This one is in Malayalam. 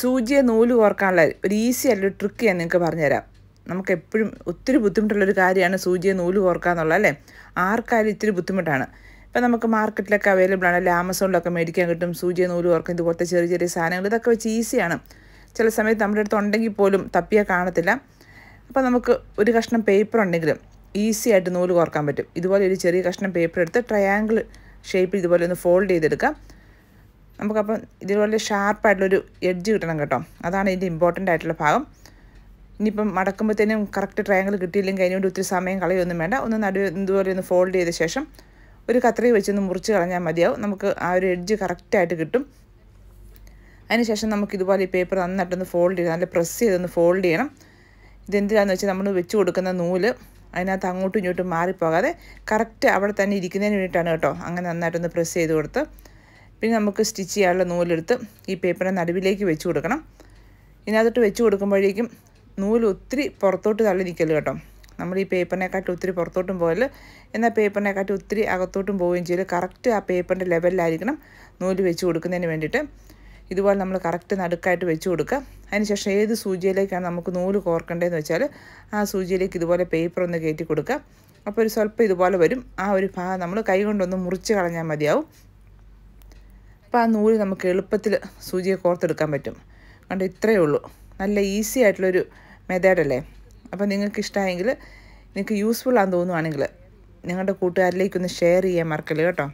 സൂചിയെ നൂല് കോർക്കാനുള്ള ഒരു ഈസി ആയിട്ടുള്ള ട്രിക്ക് ഞാൻ നിങ്ങൾക്ക് പറഞ്ഞുതരാം നമുക്ക് എപ്പോഴും ഒത്തിരി ബുദ്ധിമുട്ടുള്ളൊരു കാര്യമാണ് സൂചിയെ നൂല് കോർക്കുക എന്നുള്ളത് അല്ലേ ആർക്കായാലും ഇത്തിരി ബുദ്ധിമുട്ടാണ് ഇപ്പം നമുക്ക് മാർക്കറ്റിലൊക്കെ അവൈലബിൾ ആണ് അല്ലെങ്കിൽ ആമസോണിലൊക്കെ മേടിക്കാൻ കിട്ടും സൂചിയെ നൂല് കോർക്കുക ഇതുപോലത്തെ ചെറിയ ചെറിയ സാധനങ്ങൾ ഇതൊക്കെ വെച്ച് ഈസിയാണ് ചില സമയത്ത് നമ്മുടെ അടുത്ത് ഉണ്ടെങ്കിൽ പോലും തപ്പിയാൽ കാണത്തില്ല അപ്പോൾ നമുക്ക് ഒരു കഷ്ണം പേപ്പർ ഉണ്ടെങ്കിലും ഈസി ആയിട്ട് നൂല് കോർക്കാൻ പറ്റും ഇതുപോലെ ഒരു ചെറിയ കഷ്ണം പേപ്പർ എടുത്ത് ട്രയാങ്കിൾ ഷേപ്പിൽ ഇതുപോലെ ഒന്ന് ഫോൾഡ് ചെയ്തെടുക്കാം നമുക്കപ്പം ഇതുപോലെ ഷാർപ്പായിട്ടുള്ളൊരു എഡ്ജ് കിട്ടണം കേട്ടോ അതാണ് ഇതിൻ്റെ ഇമ്പോർട്ടൻ്റ് ആയിട്ടുള്ള ഭാഗം ഇനിയിപ്പം മടക്കുമ്പോഴത്തേനും കറക്റ്റ് ട്രയാങ്കിൾ കിട്ടിയില്ലെങ്കിൽ അതിനുവേണ്ടി ഒത്തിരി സമയം കളയൊന്നും വേണ്ട ഒന്ന് നടുവ് ഇതുപോലെ ഒന്ന് ഫോൾഡ് ചെയ്ത ശേഷം ഒരു കത്രി വെച്ചൊന്ന് മുറിച്ച് കളഞ്ഞാൽ മതിയാവും നമുക്ക് ആ ഒരു എഡ്ജ് കറക്റ്റായിട്ട് കിട്ടും അതിനുശേഷം നമുക്ക് ഇതുപോലെ ഈ പേപ്പർ നന്നായിട്ടൊന്ന് ഫോൾഡ് ചെയ്യണം നല്ല പ്രസ് ചെയ്തൊന്ന് ഫോൾഡ് ചെയ്യണം ഇതെന്തിനാന്ന് വെച്ചാൽ നമ്മൾ വെച്ച് കൊടുക്കുന്ന നൂല് അതിനകത്ത് അങ്ങോട്ടും ഇങ്ങോട്ടും മാറിപ്പോകാതെ കറക്റ്റ് അവിടെ തന്നെ ഇരിക്കുന്നതിന് വേണ്ടിയിട്ടാണ് കേട്ടോ അങ്ങനെ നന്നായിട്ടൊന്ന് പ്രസ് ചെയ്ത് കൊടുത്ത് പിന്നെ നമുക്ക് സ്റ്റിച്ച് ചെയ്യാനുള്ള നൂലെടുത്ത് ഈ പേപ്പറിനെ നടുവിലേക്ക് വെച്ച് കൊടുക്കണം ഇതിനകത്തോട്ട് വെച്ച് കൊടുക്കുമ്പോഴേക്കും നൂല് ഒത്തിരി പുറത്തോട്ട് തള്ളി നിൽക്കല് കേട്ടോ നമ്മൾ ഈ പേപ്പറിനെക്കാട്ടി ഒത്തിരി പുറത്തോട്ടും പോകല് എന്നാൽ പേപ്പറിനെക്കാട്ടി ഒത്തിരി അകത്തോട്ടും പോവുകയും ചെയ്യല് കറക്റ്റ് ആ പേപ്പറിൻ്റെ ലെവലിലായിരിക്കണം നൂല് വെച്ച് കൊടുക്കുന്നതിന് വേണ്ടിയിട്ട് ഇതുപോലെ നമ്മൾ കറക്റ്റ് നടുക്കായിട്ട് വെച്ച് കൊടുക്കുക അതിനുശേഷം ഏത് സൂചിയിലേക്കാണ് നമുക്ക് നൂല് കോർക്കേണ്ടതെന്ന് വെച്ചാൽ ആ സൂചിയിലേക്ക് ഇതുപോലെ പേപ്പർ ഒന്ന് കയറ്റി കൊടുക്കുക അപ്പോൾ ഒരു സ്വല്പം ഇതുപോലെ വരും ആ ഒരു ഭാഗം നമ്മൾ കൈകൊണ്ടൊന്ന് മുറിച്ച് കളഞ്ഞാൽ മതിയാവും അപ്പോൾ ആ നൂല് നമുക്ക് എളുപ്പത്തിൽ സൂചിയെ കോർത്തെടുക്കാൻ പറ്റും കണ്ട് ഇത്രയേ ഉള്ളൂ നല്ല ഈസി ആയിട്ടുള്ളൊരു മെത്തേഡല്ലേ അപ്പോൾ നിങ്ങൾക്ക് ഇഷ്ടമായെങ്കിൽ നിങ്ങൾക്ക് യൂസ്ഫുൾ ആണെന്ന് തോന്നുവാണെങ്കിൽ നിങ്ങളുടെ കൂട്ടുകാരിലേക്കൊന്ന് ഷെയർ ചെയ്യാൻ മറക്കല്ലേ കേട്ടോ